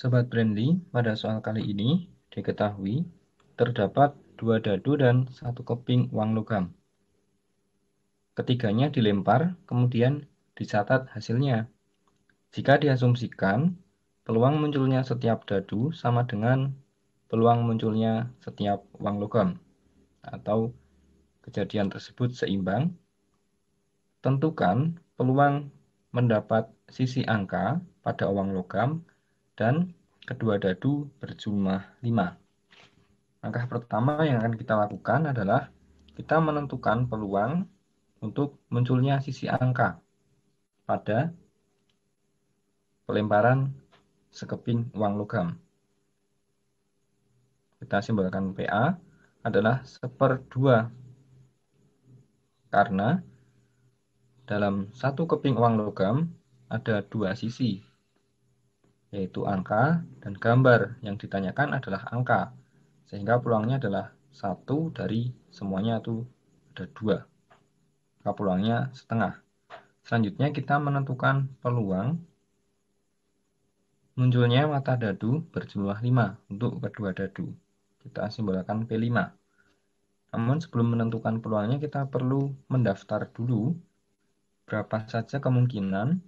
Sobat Brandly, pada soal kali ini diketahui terdapat dua dadu dan satu keping uang logam. Ketiganya dilempar, kemudian dicatat hasilnya. Jika diasumsikan, peluang munculnya setiap dadu sama dengan peluang munculnya setiap uang logam atau kejadian tersebut seimbang, tentukan peluang mendapat sisi angka pada uang logam dan kedua dadu berjumlah 5. Langkah pertama yang akan kita lakukan adalah kita menentukan peluang untuk munculnya sisi angka pada pelemparan sekeping uang logam. Kita simbolkan PA adalah seperdua karena dalam satu keping uang logam ada dua sisi, yaitu angka dan gambar. Yang ditanyakan adalah angka, sehingga peluangnya adalah satu dari semuanya itu ada dua. Maka peluangnya setengah. Selanjutnya kita menentukan peluang munculnya mata dadu berjumlah 5 untuk kedua dadu. Kita simbolkan P5. Namun sebelum menentukan peluangnya kita perlu mendaftar dulu berapa saja kemungkinan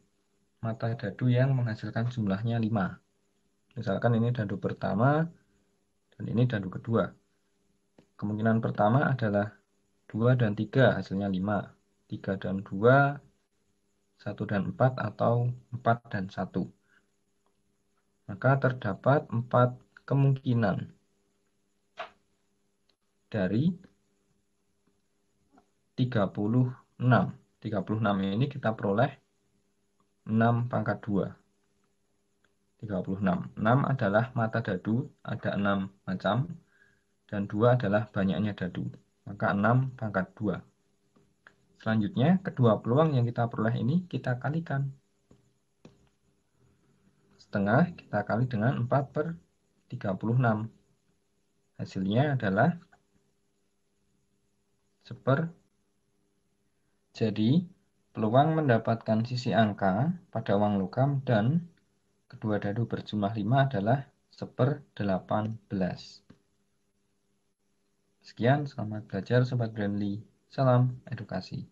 mata dadu yang menghasilkan jumlahnya 5. Misalkan ini dadu pertama dan ini dadu kedua. Kemungkinan pertama adalah 2 dan 3 hasilnya 5. 3 dan 2, 1 dan 4 atau 4 dan 1. Maka terdapat 4 kemungkinan dari 36. 36 ini kita peroleh 6 pangkat 2. 36. 6 adalah mata dadu, ada 6 macam, dan 2 adalah banyaknya dadu. Maka 6 pangkat 2. Selanjutnya, kedua peluang yang kita peroleh ini kita kalikan. Setengah kita kali dengan 4 per 36. Hasilnya adalah seper. Jadi, Peluang mendapatkan sisi angka pada uang logam dan kedua dadu berjumlah 5 adalah seper 18. Sekian, selamat belajar Sobat Brandly. Salam edukasi.